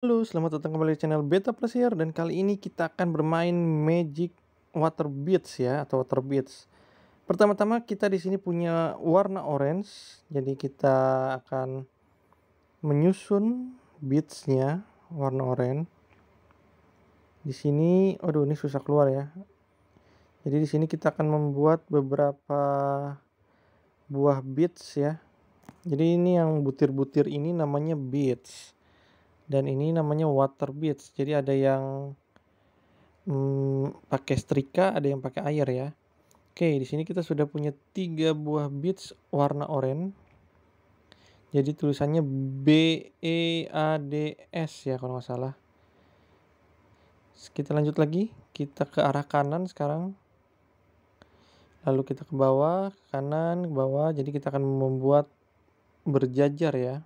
Halo, selamat datang kembali di channel Beta Player dan kali ini kita akan bermain Magic Water Beats ya atau Water Beats. Pertama-tama kita di sini punya warna orange, jadi kita akan menyusun beadsnya warna orange. Di sini, aduh ini susah keluar ya. Jadi di sini kita akan membuat beberapa buah beats ya. Jadi ini yang butir-butir ini namanya beads dan ini namanya water beads jadi ada yang hmm, pakai setrika ada yang pakai air ya oke di sini kita sudah punya tiga buah beads warna oranye jadi tulisannya B E A D S ya kalau nggak salah kita lanjut lagi kita ke arah kanan sekarang lalu kita ke bawah kanan ke bawah jadi kita akan membuat berjajar ya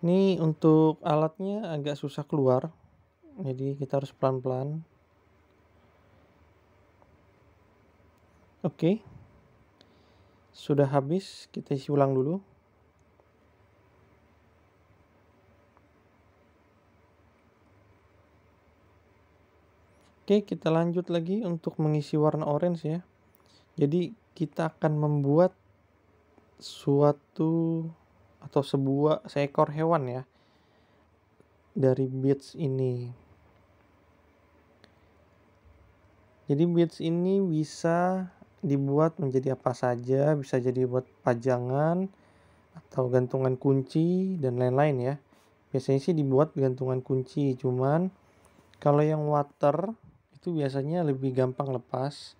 ini untuk alatnya agak susah keluar, jadi kita harus pelan-pelan. Oke, sudah habis, kita isi ulang dulu. Oke, kita lanjut lagi untuk mengisi warna orange ya. Jadi kita akan membuat suatu atau sebuah seekor hewan ya dari beats ini. Jadi beats ini bisa dibuat menjadi apa saja, bisa jadi buat pajangan atau gantungan kunci dan lain-lain ya. Biasanya sih dibuat gantungan kunci, cuman kalau yang water itu biasanya lebih gampang lepas.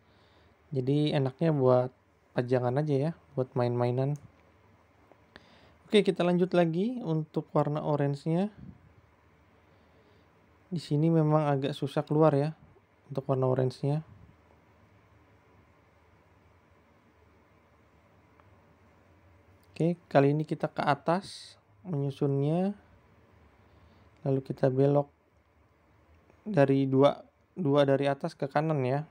Jadi enaknya buat pajangan aja ya, buat main-mainan. Oke, kita lanjut lagi untuk warna orange-nya. Di sini memang agak susah keluar ya untuk warna orange-nya. Oke, kali ini kita ke atas menyusunnya. Lalu kita belok dari dua dua dari atas ke kanan ya.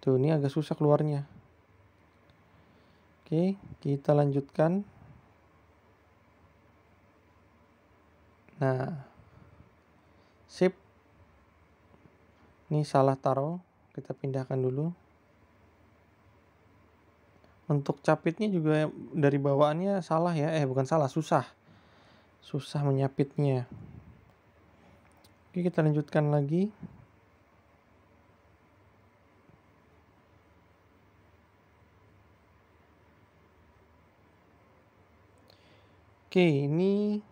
Tuh, ini agak susah keluarnya. Oke, kita lanjutkan. Nah, sip. Ini salah taruh, kita pindahkan dulu. Untuk capitnya juga dari bawaannya salah ya, eh bukan salah, susah. Susah menyapitnya. Oke, kita lanjutkan lagi. Oke, ini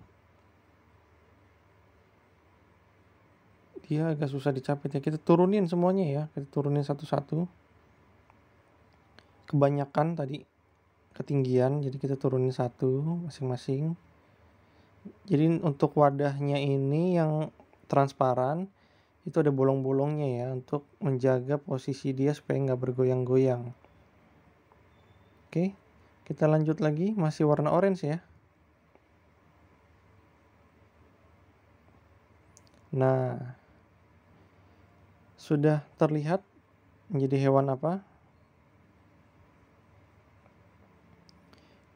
dia agak susah dicapit ya kita turunin semuanya ya kita turunin satu-satu kebanyakan tadi ketinggian jadi kita turunin satu masing-masing jadi untuk wadahnya ini yang transparan itu ada bolong-bolongnya ya untuk menjaga posisi dia supaya nggak bergoyang-goyang oke kita lanjut lagi masih warna orange ya nah sudah terlihat menjadi hewan apa.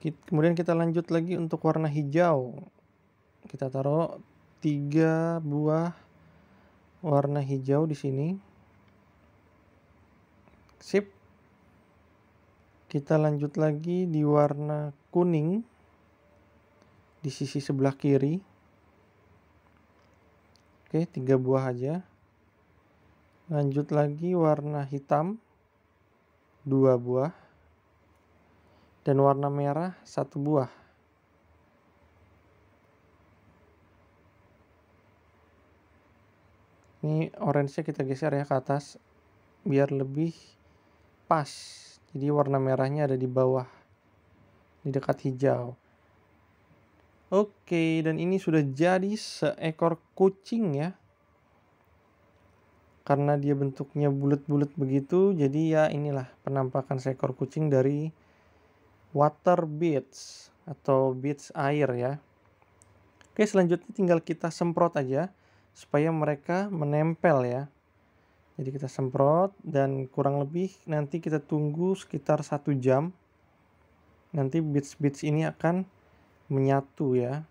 Kemudian kita lanjut lagi untuk warna hijau. Kita taruh tiga buah warna hijau di sini. Sip. Kita lanjut lagi di warna kuning di sisi sebelah kiri. Oke, tiga buah aja lanjut lagi warna hitam dua buah dan warna merah satu buah ini orange nya kita geser ya ke atas biar lebih pas jadi warna merahnya ada di bawah di dekat hijau oke dan ini sudah jadi seekor kucing ya karena dia bentuknya bulat-bulat begitu jadi ya inilah penampakan seekor kucing dari water beads atau beads air ya oke selanjutnya tinggal kita semprot aja supaya mereka menempel ya jadi kita semprot dan kurang lebih nanti kita tunggu sekitar satu jam nanti beads-beads ini akan menyatu ya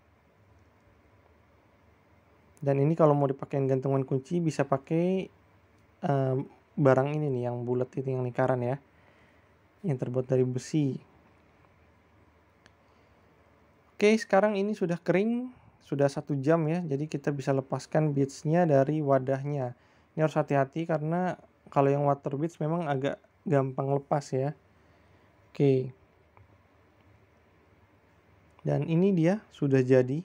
dan ini kalau mau dipakai gantungan kunci bisa pakai barang ini nih yang bulat itu yang lingkaran ya yang terbuat dari besi oke sekarang ini sudah kering sudah satu jam ya jadi kita bisa lepaskan beadsnya dari wadahnya ini harus hati-hati karena kalau yang water beads memang agak gampang lepas ya oke dan ini dia sudah jadi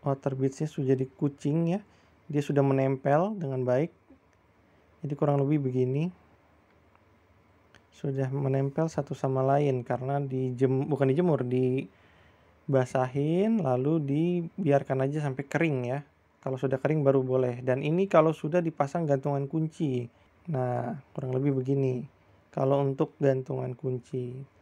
water beadsnya sudah jadi kucing ya dia sudah menempel dengan baik jadi kurang lebih begini sudah menempel satu sama lain karena dijem bukan dijemur dibasahin lalu dibiarkan aja sampai kering ya kalau sudah kering baru boleh dan ini kalau sudah dipasang gantungan kunci nah kurang lebih begini kalau untuk gantungan kunci